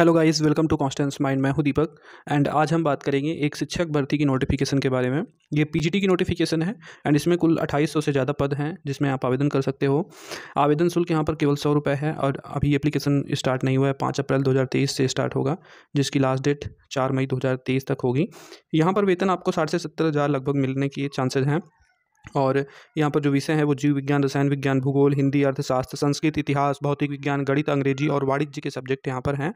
hello guys welcome to constants mind मैं हूं दीपक and आज हम बात करेंगे एक शिक्षक भर्ती की नोटिफिकेशन के बारे में ये पीजीटी की नोटिफिकेशन है एंड इसमें कुल 2800 से ज़्यादा पद हैं जिसमें आप आवेदन कर सकते हो आवेदन शुल्क यहाँ पर केवल सौ रुपये है और अभी एप्लीकेशन स्टार्ट नहीं हुआ है पाँच अप्रैल दो से स्टार्ट होगा जिसकी लास्ट डेट चार मई दो तक होगी यहाँ पर वेतन आपको साठ से सत्तर लगभग मिलने के चांसेज हैं और यहाँ पर जो विषय है वो जीव विज्ञान रसायन विज्ञान भूगोल हिंदी अर्थशास्त्र संस्कृत इतिहास भौतिक विज्ञान गणित अंग्रेजी और वाणिज्य के सब्जेक्ट यहाँ पर हैं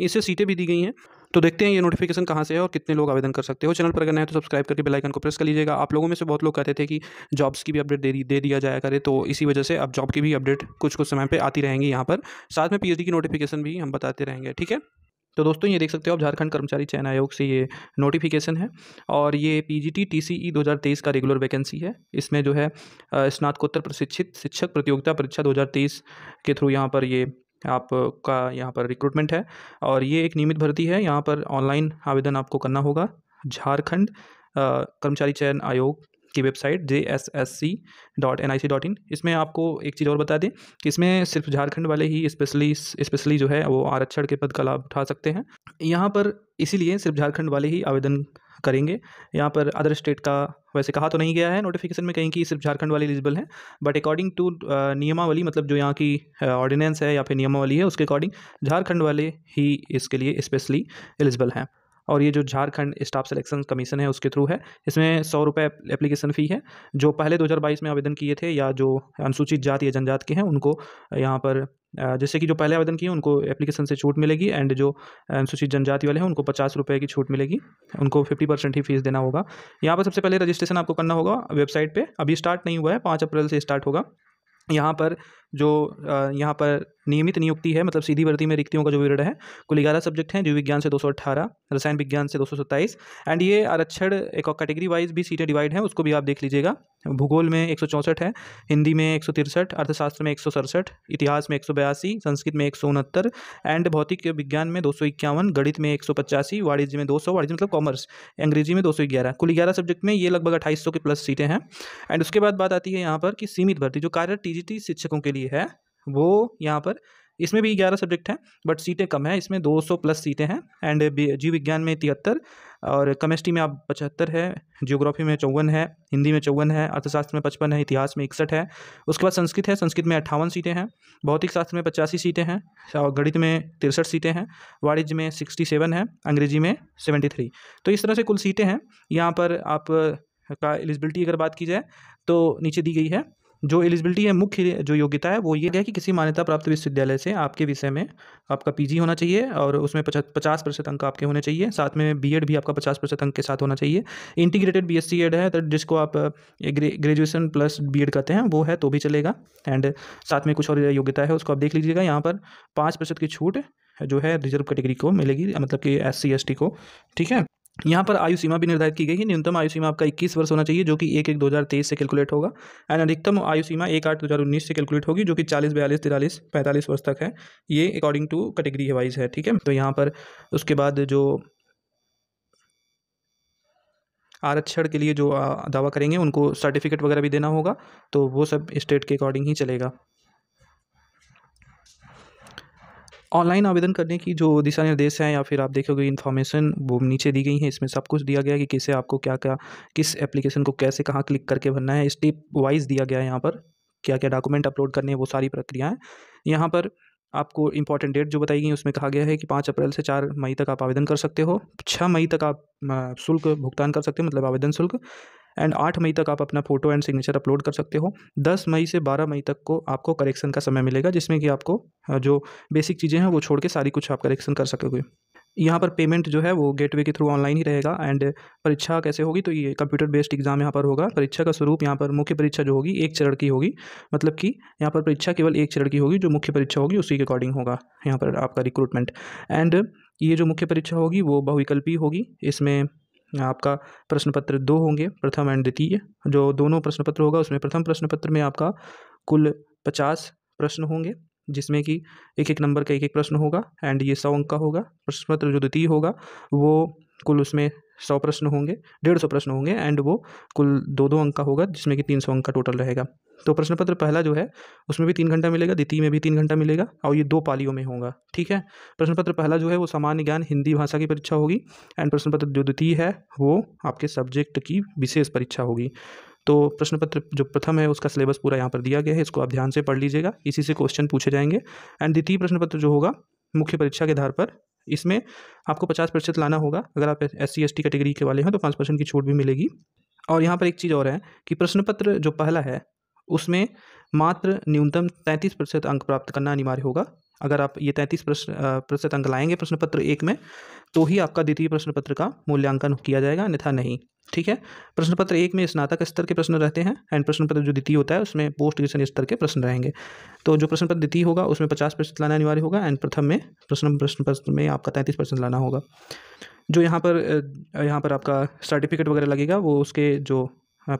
इससे सीटें भी दी गई हैं तो देखते हैं ये नोटिफिकेशन कहाँ से है और कितने लोग आवेदन कर सकते हो चैनल पर अगर नए तो सब्सक्राइब करके बेल आइकन को प्रेस कर लीजिएगा आप लोगों में से बहुत लोग कहते थे कि जॉब्स की भी अपडेट दे दे दिया जाया करे तो इसी वजह से अब जॉब की भी अपडेट कुछ कुछ समय पर आती रहेंगी यहाँ पर साथ में डी की नोटिफिकेशन भी हम बताते रहेंगे ठीक है तो दोस्तों ये देख सकते हो आप झारखंड कर्मचारी चयन आयोग से ये नोटिफिकेशन है और ये P G T T C E दो हज़ार तेईस का रेगुलर वैकेंसी है इसमें जो है स्नातकोत्तर प्रशिक्षित शिक्षक प्रतियोगिता परीक्षा दो हज़ार तेईस के थ्रू यहाँ पर ये आपका यहाँ पर रिक्रूटमेंट है और ये एक नियमित भर्ती है यहाँ पर ऑनलाइन आवेदन आपको करना होगा झारखंड कर्मचारी चयन आयोग की website J S S C dot N I C dot in इसमें आपको एक चीज़ और बता दें कि इसमें सिर्फ झारखंड वाले ही स्पेशली स्पेशली जो है वो आरक्षण के पद का लाभ उठा सकते हैं यहाँ पर इसीलिए सिर्फ झारखंड वाले ही आवेदन करेंगे यहाँ पर अदर स्टेट का वैसे कहा तो नहीं गया है नोटिफिकेशन में कहीं कि सिर्फ झारखंड वाले एलिजिबल हैं बट अकॉर्डिंग टू नियमावली मतलब जो यहाँ की ऑर्डिनेंस है या फिर नियमावली है उसके अकॉर्डिंग झारखंड वाले ही इसके लिए स्पेशली एलिजिबल हैं और ये जो झारखंड स्टाफ सिलेक्शन कमीशन है उसके थ्रू है इसमें सौ रुपये एप्लीकेशन फ़ी है जो पहले 2022 में आवेदन किए थे या जो अनुसूचित जाति या जनजाति के हैं उनको यहाँ पर जैसे कि जो पहले आवेदन किए उनको एप्लीकेशन से छूट मिलेगी एंड जो अनुसूचित जनजाति वाले हैं उनको पचास रुपये की छूट मिलेगी उनको फिफ्टी परसेंट ही फीस देना होगा यहाँ पर सबसे पहले रजिस्ट्रेशन आपको करना होगा वेबसाइट पर अभी स्टार्ट नहीं हुआ है पाँच अप्रैल से स्टार्ट होगा यहाँ पर जो यहाँ पर नियमित नियुक्ति है मतलब सीधी भर्ती में रिक्तियों का जो विवरण है कुल ग्यारह सब्जेक्ट हैं जीव विज्ञान से 218 रसायन विज्ञान से 227 एंड ये आरक्षण एक और कैटेगरी वाइज भी सीटें डिवाइड हैं उसको भी आप देख लीजिएगा भूगोल में एक है हिंदी में एक अर्थशास्त्र में एक इतिहास में एक संस्कृत में एक एंड भौतिक विज्ञान में दो गणित में एक वाणिज्य में दो वाणिज्य मतलब कॉमर्स अंग्रेजी में दो कुल ग्यारह सब्जेक्ट में ये लगभग अट्ठाईस के प्लस सीटें हैं एंड उसके बाद बात आती है यहाँ पर कि सीमित भर्ती जो कार्य टी शिक्षकों के लिए रही है वो यहाँ पर इसमें भी ग्यारह सब्जेक्ट हैं बट सीटें कम हैं इसमें दो सौ प्लस सीटें हैं एंड जीव विज्ञान में तिहत्तर और केमिस्ट्री में आप पचहत्तर है जियोग्राफी में चौवन है हिंदी में चौवन है अर्थशास्त्र में पचपन है इतिहास में इकसठ है उसके बाद संस्कृत है संस्कृत में अट्ठावन सीटें हैं भौतिक शास्त्र में पचासी सीटें हैं और गणित में तिरसठ सीटें हैं वाणिज्य में सिक्सटी सेवन है अंग्रेजी में सेवेंटी थ्री तो इस तरह से कुल सीटें हैं यहाँ पर आप का एलिजिबिलिटी अगर बात की जाए तो नीचे दी गई है जो एलिजिबिलिटी है मुख्य जो योग्यता है वो ये है कि किसी मान्यता प्राप्त विश्वविद्यालय से आपके विषय में आपका पीजी होना चाहिए और उसमें पचास प्रतिशत अंक आपके होने चाहिए साथ में बीएड भी आपका पचास प्रतिशत अंक के साथ होना चाहिए इंटीग्रेटेड बी एस एड है तो जिसको आप ग्रेजुएशन प्लस बी कहते हैं वो है तो भी चलेगा एंड साथ में कुछ और योग्यता है उसको आप देख लीजिएगा यहाँ पर पाँच की छूट जो है रिजर्व कैटेगरी को मिलेगी मतलब कि एस सी को ठीक है यहाँ पर आयु सीमा भी निर्धारित की गई है न्यूनतम आयु सीमा आपका 21 वर्ष होना चाहिए जो कि एक एक तेईस से कैलकुलेट होगा एंड अधिकतम आयु सीमा एक आठ उन्नीस से कैलकुलेट होगी जो कि 40 बयालीस तिरालीस पैंतालीस वर्ष तक है ये अकॉर्डिंग टू कैटेगरी वाइज है ठीक है तो यहाँ पर उसके बाद जो आरक्षण के लिए जो दावा करेंगे उनको सर्टिफिकेट वगैरह भी देना होगा तो वो सब स्टेट के अकॉर्डिंग ही चलेगा ऑनलाइन आवेदन करने की जो दिशा निर्देश हैं या फिर आप देखोगे इन्फॉर्मेशन वो नीचे दी गई है इसमें सब कुछ दिया गया है कि कैसे आपको क्या क्या किस एप्लीकेशन को कैसे कहाँ क्लिक करके भरना है स्टेप वाइज दिया गया है यहाँ पर क्या क्या डॉक्यूमेंट अपलोड करने हैं वो सारी प्रक्रियाएँ यहाँ पर आपको इंपॉर्टेंट डेट जो बताई गई उसमें कहा गया है कि पाँच अप्रैल से चार मई तक आप आवेदन कर सकते हो छः मई तक आप शुल्क भुगतान कर सकते हो मतलब आवेदन शुल्क एंड आठ मई तक आप अपना फोटो एंड सिग्नेचर अपलोड कर सकते हो दस मई से बारह मई तक को आपको करेक्शन का समय मिलेगा जिसमें कि आपको जो बेसिक चीज़ें हैं वो छोड़ के सारी कुछ आप करेक्शन कर सकोगे यहाँ पर पेमेंट जो है वो गेटवे के थ्रू ऑनलाइन ही रहेगा एंड परीक्षा कैसे होगी तो ये कंप्यूटर बेस्ड एग्जाम यहाँ पर होगा परीक्षा का स्वरूप यहाँ पर मुख्य परीक्षा जो होगी एक चरण की होगी मतलब कि यहाँ पर परीक्षा केवल एक चरण की होगी जो मुख्य परीक्षा होगी उसी के अकॉर्डिंग होगा यहाँ पर आपका रिक्रूटमेंट एंड ये जो मुख्य परीक्षा होगी वो बहुविकल्पी होगी इसमें आपका प्रश्न पत्र दो होंगे प्रथम एंड द्वितीय जो दोनों प्रश्न पत्र होगा उसमें प्रथम प्रश्न पत्र में आपका कुल पचास प्रश्न होंगे जिसमें कि एक एक नंबर का एक एक प्रश्न होगा एंड ये सौ अंक का होगा प्रश्न पत्र जो द्वितीय होगा वो कुल उसमें सौ प्रश्न होंगे डेढ़ सौ प्रश्न होंगे एंड वो कुल दो दो अंक का होगा जिसमें कि तीन सौ अंक का टोटल रहेगा तो प्रश्न पत्र पहला जो है उसमें भी तीन घंटा मिलेगा द्वितीय में भी तीन घंटा मिलेगा और ये दो पालियों में होगा ठीक है प्रश्न पत्र पहला जो है वो सामान्य ज्ञान हिंदी भाषा की परीक्षा होगी एंड प्रश्न पत्र जो द्वितीय है वो आपके सब्जेक्ट की विशेष परीक्षा होगी तो प्रश्न पत्र जो प्रथम है उसका सिलेबस पूरा यहाँ पर दिया गया है इसको आप ध्यान से पढ़ लीजिएगा इसी से क्वेश्चन पूछे जाएंगे एंड द्वितीय प्रश्न पत्र जो होगा मुख्य परीक्षा के आधार पर इसमें आपको पचास प्रतिशत लाना होगा अगर आप S C S T category के वाले हैं तो पाँच परसेंट की छूट भी मिलेगी और यहाँ पर एक चीज़ और है कि प्रश्न पत्र जो पहला है उसमें मात्र न्यूनतम तैंतीस प्रतिशत अंक प्राप्त करना अनिवार्य होगा अगर आप ये तैंतीस प्रश्न प्रतिशत अंक लाएंगे प्रश्न पत्र एक में तो ही आपका द्वितीय प्रश्न पत्र का मूल्यांकन किया जाएगा अन्यथा नहीं ठीक है प्रश्न पत्र एक में स्नातक स्तर के प्रश्न रहते हैं एंड प्रश्न पत्र जो द्वितीय होता है उसमें पोस्ट ग्रेजुएशन स्तर के प्रश्न रहेंगे तो जो प्रश्न पत्र द्वितीय होगा उसमें पचास प्रतिशत लाना अनिवार्य होगा एंड प्रथम में प्रश्न प्रश्न पत्र में आपका तैंतीस प्रतिशत लाना होगा जो यहाँ पर यहाँ पर आपका सर्टिफिकेट वगैरह लगेगा वो उसके जो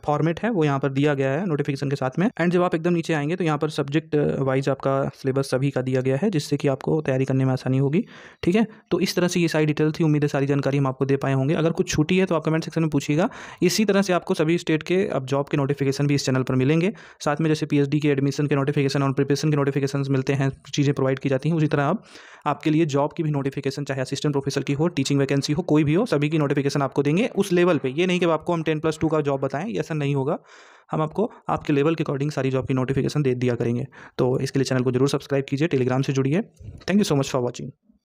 फॉर्मेट हाँ, है वो यहाँ पर दिया गया है नोटिफिकेशन के साथ में एंड जब आप एकदम नीचे आएंगे तो यहाँ पर सब्जेक्ट वाइज आपका सिलेबस सभी का दिया गया है जिससे कि आपको तैयारी करने में आसानी होगी ठीक है तो इस तरह से ये सारी डिटेल थी उम्मीद है सारी जानकारी हम आपको दे पाए होंगे अगर कुछ छूटी है तो आप कमेंट सेक्शन में पूछिएगा इसी तरह से आपको सभी स्टेट के अब जॉब के नोटिफिकेशन भी इस चैनल पर मिलेंगे साथ में जैसे पी के एडमिशन के नोटिफिकेशन और प्रिपेशन के नोटिफिकेशन मिलते हैं चीज़ें प्रोवाइड की जाती हैं उसी तरह अब आपके लिए जॉब की भी नोटिफिकेशन चाहे असिस्टेंट प्रोफेसर की हो टीचिंग वैकेंसी हो कोई भी हो सभी की नोटिफिकेशन आपको देंगे उस लेवल पर ये नहीं कि आपको हम टेन प्लस टू का जॉब बताएं ये ऐसा नहीं होगा हम आपको आपके लेवल के अकॉर्डिंग सारी जॉब की नोटिफिकेशन दे दिया करेंगे तो इसके लिए चैनल को जरूर सब्सक्राइब कीजिए टेलीग्राम से जुड़िए thank you so much for watching